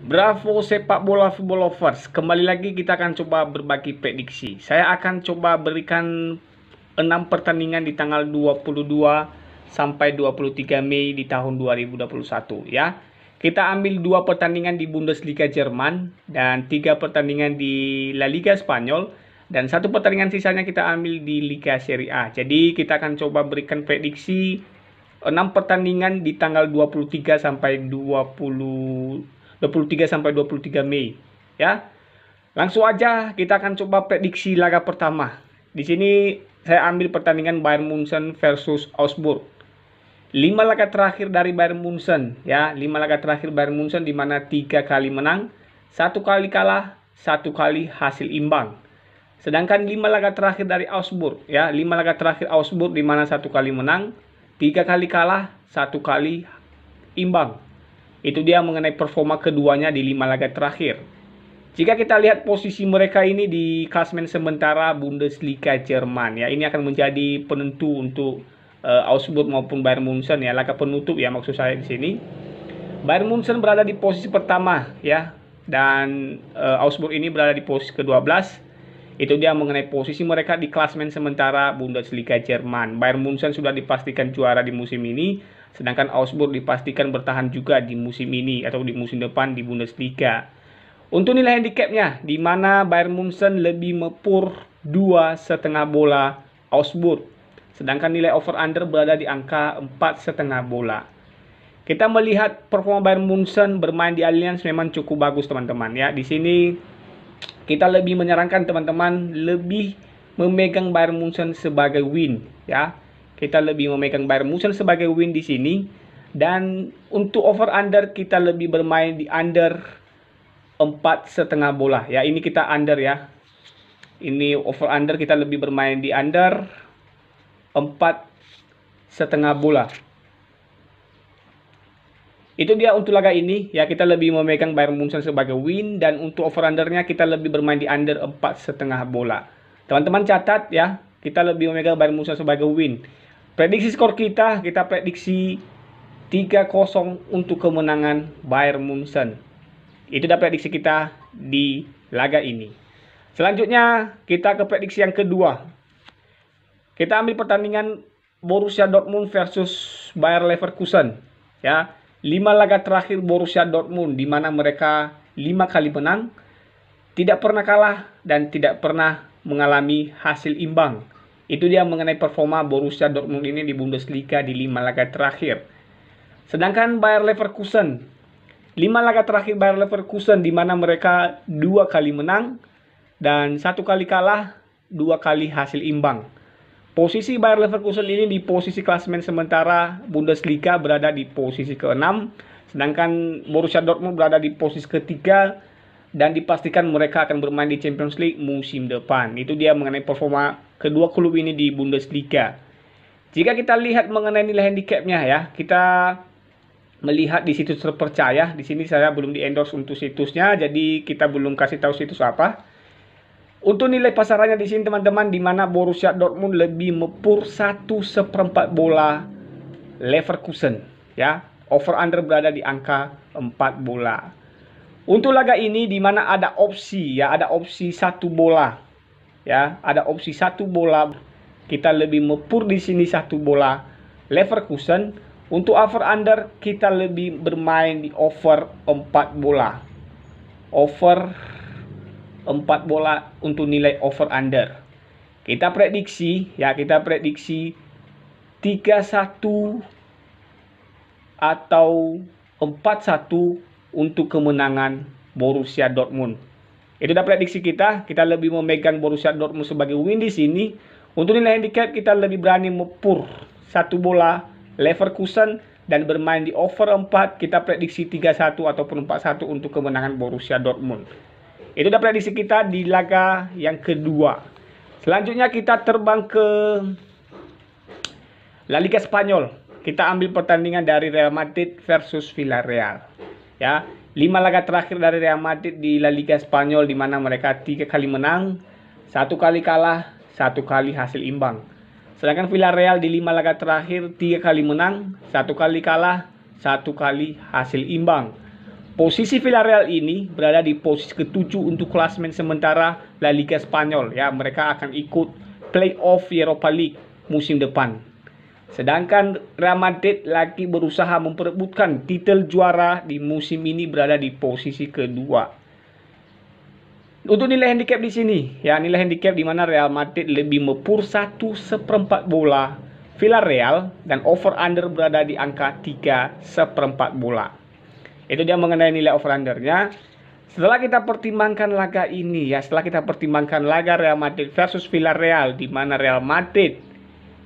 Bravo sepak bola football lovers. Kembali lagi kita akan coba berbagi prediksi. Saya akan coba berikan 6 pertandingan di tanggal 22 sampai 23 Mei di tahun 2021 ya. Kita ambil 2 pertandingan di Bundesliga Jerman dan 3 pertandingan di La Liga Spanyol dan satu pertandingan sisanya kita ambil di Liga Serie A. Jadi kita akan coba berikan prediksi 6 pertandingan di tanggal 23 sampai 20 23 sampai 23 Mei ya. Langsung aja kita akan coba prediksi laga pertama. Di sini saya ambil pertandingan Bayern Munchen versus Augsburg. 5 laga terakhir dari Bayern Munchen ya, 5 laga terakhir Bayern Munchen di mana 3 kali menang, satu kali kalah, satu kali hasil imbang. Sedangkan 5 laga terakhir dari Augsburg ya, 5 laga terakhir Augsburg di mana satu kali menang, tiga kali kalah, satu kali imbang. Itu dia mengenai performa keduanya di lima laga terakhir. Jika kita lihat posisi mereka ini di klasmen sementara Bundesliga Jerman ya, ini akan menjadi penentu untuk uh, Augsburg maupun Bayern Munchen ya, laga penutup ya maksud saya di sini. Bayern Munchen berada di posisi pertama ya dan uh, Augsburg ini berada di posisi ke-12. Itu dia mengenai posisi mereka di klasmen sementara Bundesliga Jerman. Bayern Munchen sudah dipastikan juara di musim ini Sedangkan Augsburg dipastikan bertahan juga di musim ini atau di musim depan di Bundesliga. Untuk nilai handicapnya, di mana Bayern Munchen lebih mepur dua setengah bola Augsburg. Sedangkan nilai over under berada di angka empat setengah bola. Kita melihat performa Bayern Munchen bermain di Allianz memang cukup bagus teman-teman ya. Di sini kita lebih menyarankan teman-teman lebih memegang Bayern Munchen sebagai win ya kita lebih memegang Bayern Munchen sebagai win di sini dan untuk over under kita lebih bermain di under empat setengah bola ya ini kita under ya ini over under kita lebih bermain di under empat setengah bola itu dia untuk laga ini ya kita lebih memegang Bayern Munchen sebagai win dan untuk over undernya kita lebih bermain di under empat setengah bola teman-teman catat ya kita lebih memegang Bayern Munchen sebagai win Prediksi skor kita, kita prediksi 3-0 untuk kemenangan Bayern Munchen. Itu dah prediksi kita di laga ini. Selanjutnya kita ke prediksi yang kedua. Kita ambil pertandingan Borussia Dortmund versus Bayer Leverkusen. Ya, 5 laga terakhir Borussia Dortmund di mana mereka 5 kali menang, tidak pernah kalah dan tidak pernah mengalami hasil imbang. Itu dia mengenai performa Borussia Dortmund ini di Bundesliga di 5 laga terakhir. Sedangkan Bayer Leverkusen 5 laga terakhir Bayer Leverkusen di mana mereka dua kali menang dan satu kali kalah, dua kali hasil imbang. Posisi Bayer Leverkusen ini di posisi klasemen sementara Bundesliga berada di posisi ke-6, sedangkan Borussia Dortmund berada di posisi ketiga dan dipastikan mereka akan bermain di Champions League musim depan. Itu dia mengenai performa kedua klub ini di Bundesliga. Jika kita lihat mengenai nilai handicapnya ya, kita melihat di situs terpercaya. Di sini saya belum di endorse untuk situsnya, jadi kita belum kasih tahu situs apa. Untuk nilai pasarannya di sini teman-teman, di mana Borussia Dortmund lebih mepur satu seperempat bola Leverkusen, ya. Over under berada di angka 4 bola. Untuk laga ini di mana ada opsi, ya ada opsi satu bola ya ada opsi satu bola kita lebih mepur di sini satu bola Leverkusen untuk over under kita lebih bermain di over 4 bola over 4 bola untuk nilai over under kita prediksi ya kita prediksi 31 atau empat satu untuk kemenangan Borussia Dortmund itu dah prediksi kita. Kita lebih memegang Borussia Dortmund sebagai win di sini. Untuk nilai handicap kita lebih berani mepur satu bola Leverkusen dan bermain di over 4 kita prediksi 3-1 ataupun 4-1 untuk kemenangan Borussia Dortmund. Itu dah prediksi kita di laga yang kedua. Selanjutnya kita terbang ke La Liga Spanyol. Kita ambil pertandingan dari Real Madrid versus Villarreal. Ya, lima laga terakhir dari Real Madrid di La Liga Spanyol di mana mereka tiga kali menang, satu kali kalah, satu kali hasil imbang. Sedangkan Villarreal di lima laga terakhir tiga kali menang, satu kali kalah, satu kali hasil imbang. Posisi Villarreal ini berada di posisi ketujuh untuk klasmen sementara La Liga Spanyol. Ya, mereka akan ikut playoff Europa League musim depan. Sedangkan Real Madrid lagi berusaha memperebutkan titel juara di musim ini berada di posisi kedua. Untuk nilai handicap di sini, ya nilai handicap di mana Real Madrid lebih mepur satu seperempat bola Villarreal dan over under berada di angka 3 seperempat bola. Itu dia mengenai nilai over undernya. Setelah kita pertimbangkan laga ini ya, setelah kita pertimbangkan laga Real Madrid versus Villarreal di mana Real Madrid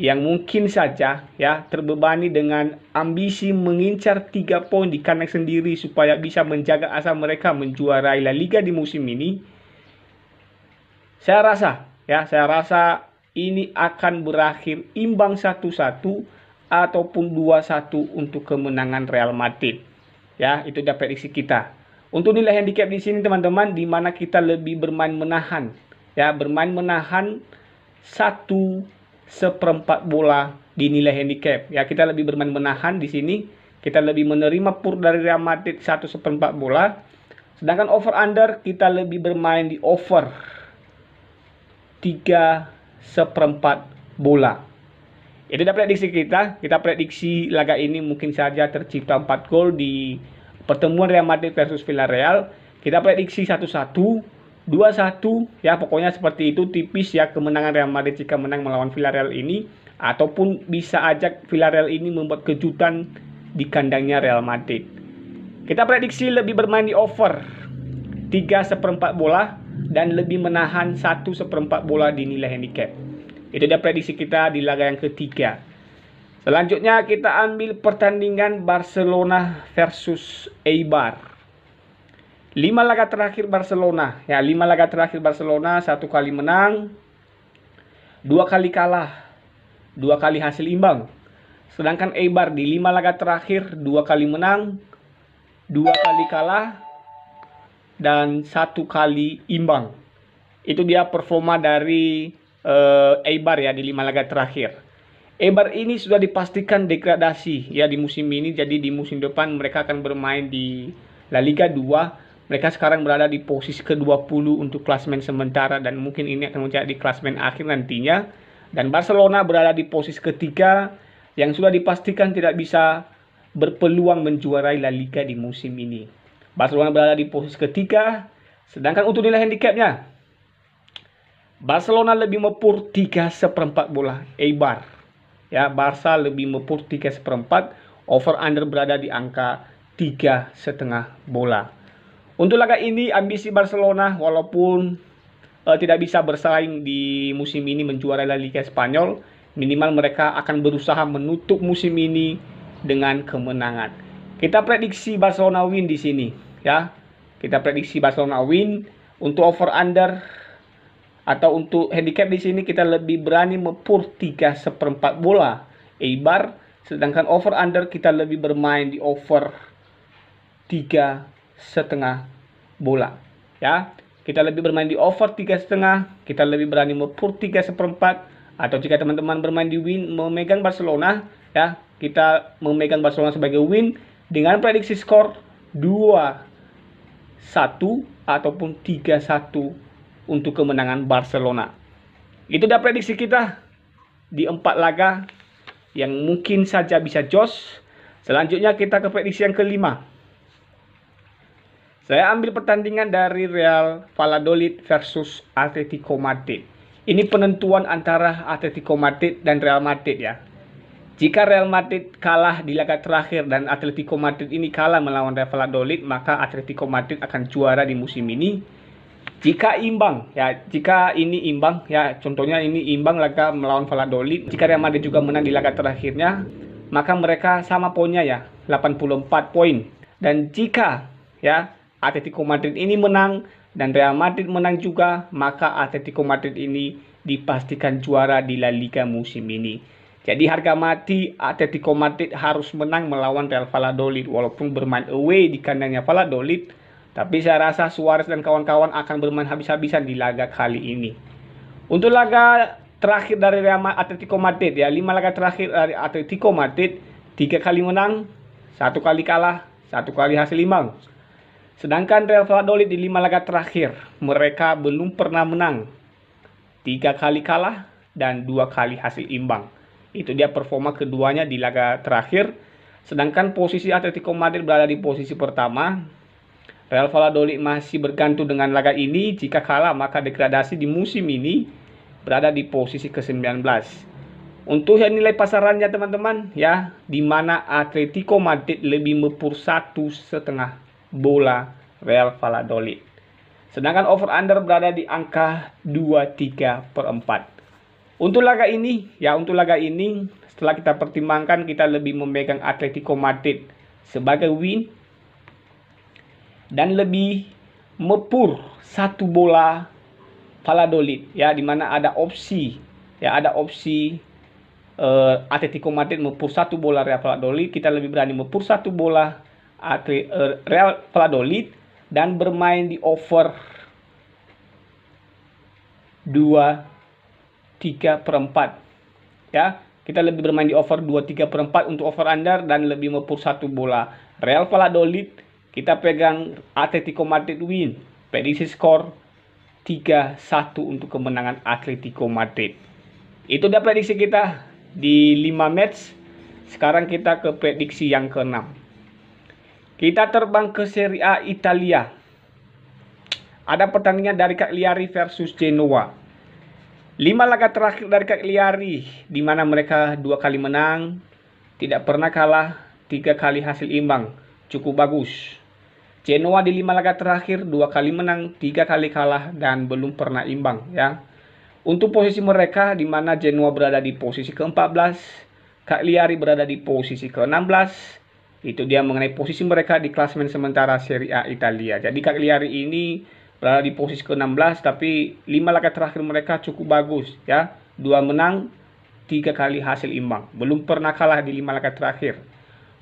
yang mungkin saja ya terbebani dengan ambisi mengincar tiga poin di kandang sendiri supaya bisa menjaga asa mereka menjuarai La Liga di musim ini. Saya rasa ya, saya rasa ini akan berakhir imbang satu-satu ataupun dua satu untuk kemenangan Real Madrid. Ya, itu dapat prediksi kita. Untuk nilai handicap di sini teman-teman di mana kita lebih bermain menahan ya, bermain menahan satu seperempat bola dinilai handicap. Ya kita lebih bermain menahan di sini. Kita lebih menerima pur dari Real Madrid satu seperempat bola. Sedangkan over under kita lebih bermain di over tiga seperempat bola. Itu dapat prediksi kita. Kita prediksi laga ini mungkin saja tercipta 4 gol di pertemuan Real Madrid versus Villarreal. Kita prediksi satu-satu 2-1 ya pokoknya seperti itu tipis ya kemenangan Real Madrid jika menang melawan Villarreal ini ataupun bisa ajak Villarreal ini membuat kejutan di kandangnya Real Madrid. Kita prediksi lebih bermain di over 3 seperempat bola dan lebih menahan 1 seperempat bola di nilai handicap. Itu dia prediksi kita di laga yang ketiga. Selanjutnya kita ambil pertandingan Barcelona versus Eibar lima laga terakhir Barcelona ya lima laga terakhir Barcelona satu kali menang dua kali kalah dua kali hasil imbang sedangkan Eibar di lima laga terakhir dua kali menang dua kali kalah dan satu kali imbang itu dia performa dari uh, Eibar ya di lima laga terakhir Eibar ini sudah dipastikan degradasi ya di musim ini jadi di musim depan mereka akan bermain di La Liga 2 mereka sekarang berada di posisi ke-20 untuk klasmen sementara dan mungkin ini akan menjadi klasmen akhir nantinya. Dan Barcelona berada di posisi ketiga yang sudah dipastikan tidak bisa berpeluang menjuarai La Liga di musim ini. Barcelona berada di posisi ketiga, sedangkan untuk nilai handicapnya, Barcelona lebih mepur 3 seperempat bola Eibar. Ya, Barca lebih mepur 3 seperempat, over under berada di angka 3 setengah bola. Untuk laga ini ambisi Barcelona walaupun uh, tidak bisa bersaing di musim ini menjuarai La Liga Spanyol, minimal mereka akan berusaha menutup musim ini dengan kemenangan. Kita prediksi Barcelona win di sini, ya. Kita prediksi Barcelona win untuk over under atau untuk handicap di sini kita lebih berani mempur 3 seperempat bola Eibar sedangkan over under kita lebih bermain di over 3 setengah bola ya kita lebih bermain di over tiga setengah kita lebih berani mempur tiga seperempat atau jika teman-teman bermain di win memegang Barcelona ya kita memegang Barcelona sebagai win dengan prediksi skor 2 1 ataupun 3-1 untuk kemenangan Barcelona. Itu udah prediksi kita di empat laga yang mungkin saja bisa jos. Selanjutnya kita ke prediksi yang kelima. Saya ambil pertandingan dari Real Valladolid versus Atletico Madrid. Ini penentuan antara Atletico Madrid dan Real Madrid ya. Jika Real Madrid kalah di laga terakhir dan Atletico Madrid ini kalah melawan Real Valladolid, maka Atletico Madrid akan juara di musim ini. Jika imbang, ya jika ini imbang, ya contohnya ini imbang laga melawan Valladolid. Jika Real Madrid juga menang di laga terakhirnya, maka mereka sama poinnya ya, 84 poin. Dan jika ya Atletico Madrid ini menang dan Real Madrid menang juga, maka Atletico Madrid ini dipastikan juara di La Liga musim ini. Jadi harga mati Atletico Madrid harus menang melawan Real Valladolid walaupun bermain away di kandangnya Valladolid, tapi saya rasa Suarez dan kawan-kawan akan bermain habis-habisan di laga kali ini. Untuk laga terakhir dari Real Atletico Madrid ya, 5 laga terakhir dari Atletico Madrid, tiga kali menang, 1 kali kalah, 1 kali hasil imbang. Sedangkan Real Valladolid di lima laga terakhir, mereka belum pernah menang. Tiga kali kalah dan dua kali hasil imbang. Itu dia performa keduanya di laga terakhir. Sedangkan posisi Atletico Madrid berada di posisi pertama. Real Valladolid masih bergantung dengan laga ini. Jika kalah, maka degradasi di musim ini berada di posisi ke-19. Untuk yang nilai pasarannya teman-teman ya, di mana Atletico Madrid lebih mepur satu setengah bola Real Valladolid. Sedangkan over under berada di angka 23 per 4. Untuk laga ini, ya untuk laga ini setelah kita pertimbangkan kita lebih memegang Atletico Madrid sebagai win dan lebih mepur satu bola Valladolid ya di mana ada opsi ya ada opsi uh, Atletico Madrid mepur satu bola Real Valladolid kita lebih berani mepur satu bola Atri, uh, eh, Real Valladolid dan bermain di over 2 3 per 4 ya kita lebih bermain di over 2 3 per 4 untuk over under dan lebih mempur satu bola Real Valladolid kita pegang Atletico Madrid win prediksi skor 3-1 untuk kemenangan Atletico Madrid itu dia prediksi kita di 5 match sekarang kita ke prediksi yang keenam kita terbang ke Serie A Italia. Ada pertandingan dari Cagliari versus Genoa. Lima laga terakhir dari Cagliari, di mana mereka dua kali menang, tidak pernah kalah, tiga kali hasil imbang, cukup bagus. Genoa di lima laga terakhir dua kali menang, tiga kali kalah dan belum pernah imbang ya. Untuk posisi mereka di mana Genoa berada di posisi ke-14, Cagliari berada di posisi ke-16, itu dia mengenai posisi mereka di klasemen sementara Serie A Italia. Jadi Cagliari ini berada di posisi ke-16 tapi 5 laga terakhir mereka cukup bagus ya. 2 menang, 3 kali hasil imbang. Belum pernah kalah di 5 laga terakhir.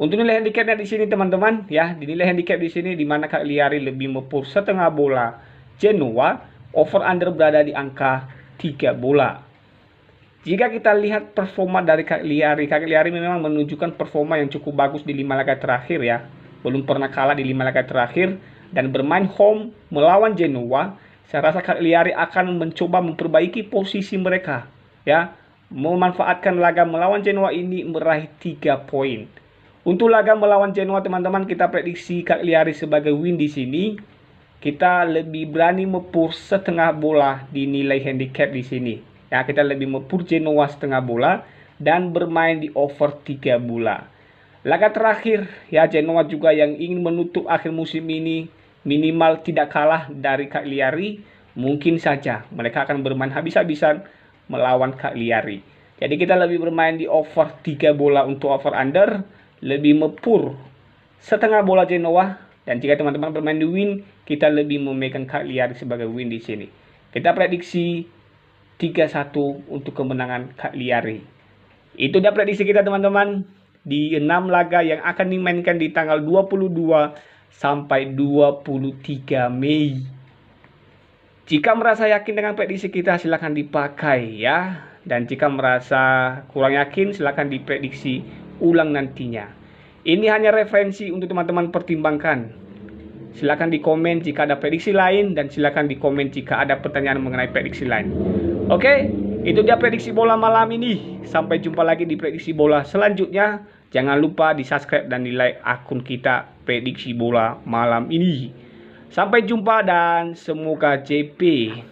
Untuk nilai handicapnya di sini teman-teman ya, dinilai handicap di sini di mana Cagliari lebih mepur setengah bola Genoa, over under berada di angka 3 bola. Jika kita lihat performa dari Kak Liari memang menunjukkan performa yang cukup bagus di lima laga terakhir ya. Belum pernah kalah di lima laga terakhir dan bermain home melawan Genoa. Saya rasa Liari akan mencoba memperbaiki posisi mereka ya, memanfaatkan laga melawan Genoa ini meraih 3 poin. Untuk laga melawan Genoa teman-teman kita prediksi Liari sebagai win di sini. Kita lebih berani mempur setengah bola di nilai handicap di sini ya kita lebih mempur Genoa setengah bola dan bermain di over 3 bola. Laga terakhir ya Genoa juga yang ingin menutup akhir musim ini minimal tidak kalah dari Cagliari mungkin saja mereka akan bermain habis-habisan melawan Cagliari. Jadi kita lebih bermain di over 3 bola untuk over under lebih mepur setengah bola Genoa dan jika teman-teman bermain di win kita lebih memegang Cagliari sebagai win di sini. Kita prediksi 3-1 untuk kemenangan kak Liari. Itu dia prediksi kita teman-teman di 6 laga yang akan dimainkan di tanggal 22 sampai 23 Mei. Jika merasa yakin dengan prediksi kita silahkan dipakai ya. Dan jika merasa kurang yakin silahkan diprediksi ulang nantinya. Ini hanya referensi untuk teman-teman pertimbangkan. Silahkan dikomen jika ada prediksi lain dan silahkan dikomen jika ada pertanyaan mengenai prediksi lain. Oke, okay? itu dia prediksi bola malam ini. Sampai jumpa lagi di prediksi bola selanjutnya. Jangan lupa di subscribe dan di like akun kita prediksi bola malam ini. Sampai jumpa dan semoga JP